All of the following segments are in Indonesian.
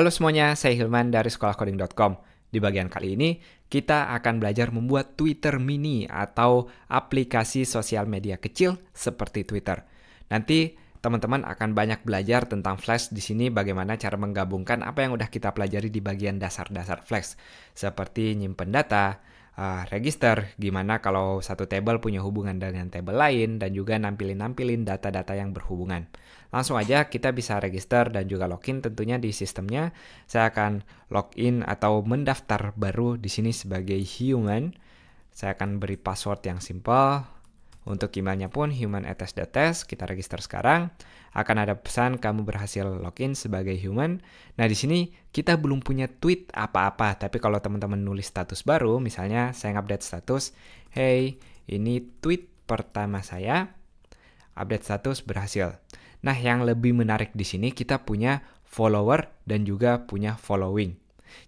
Halo semuanya, saya Hilman dari sekolahcoding.com. Di bagian kali ini, kita akan belajar membuat Twitter mini atau aplikasi sosial media kecil seperti Twitter. Nanti teman-teman akan banyak belajar tentang Flash di sini bagaimana cara menggabungkan apa yang udah kita pelajari di bagian dasar-dasar Flash seperti nyimpen data, uh, register gimana kalau satu table punya hubungan dengan table lain dan juga nampilin-nampilin data-data yang berhubungan. Langsung aja kita bisa register dan juga login tentunya di sistemnya. Saya akan login atau mendaftar baru di sini sebagai human. Saya akan beri password yang simple untuk emailnya pun human at test.test, kita register sekarang. Akan ada pesan kamu berhasil login sebagai human. Nah di sini kita belum punya tweet apa-apa, tapi kalau teman-teman nulis status baru, misalnya saya update status, hey ini tweet pertama saya, update status berhasil. Nah yang lebih menarik di sini kita punya follower dan juga punya following.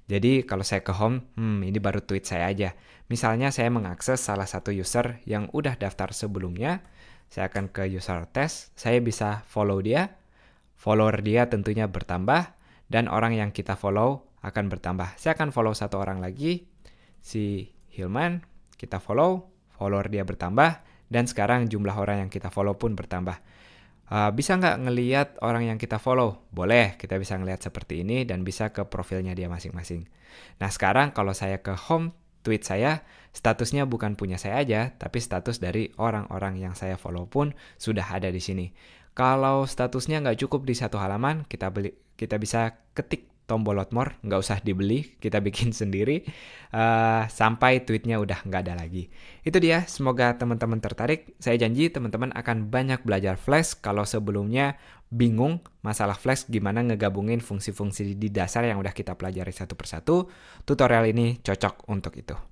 Jadi kalau saya ke home, hmm ini baru tweet saya aja. Misalnya saya mengakses salah satu user yang udah daftar sebelumnya, saya akan ke user test, saya bisa follow dia, follower dia tentunya bertambah, dan orang yang kita follow akan bertambah. Saya akan follow satu orang lagi, si Hilman, kita follow, follower dia bertambah, dan sekarang jumlah orang yang kita follow pun bertambah. Ah, bisa nggak ngeliat orang yang kita follow? Boleh, kita bisa ngeliat seperti ini dan bisa ke profilnya dia masing-masing. Nah sekarang kalau saya ke home tweet saya, statusnya bukan punya saya aja, tapi status dari orang-orang yang saya follow pun sudah ada di sini. Kalau statusnya nggak cukup di satu halaman, kita beli, kita bisa ketik tombol more nggak usah dibeli, kita bikin sendiri. Uh, sampai tweetnya udah nggak ada lagi. Itu dia, semoga teman-teman tertarik. Saya janji teman-teman akan banyak belajar Flash kalau sebelumnya bingung masalah Flash gimana ngegabungin fungsi-fungsi di dasar yang udah kita pelajari satu persatu. Tutorial ini cocok untuk itu.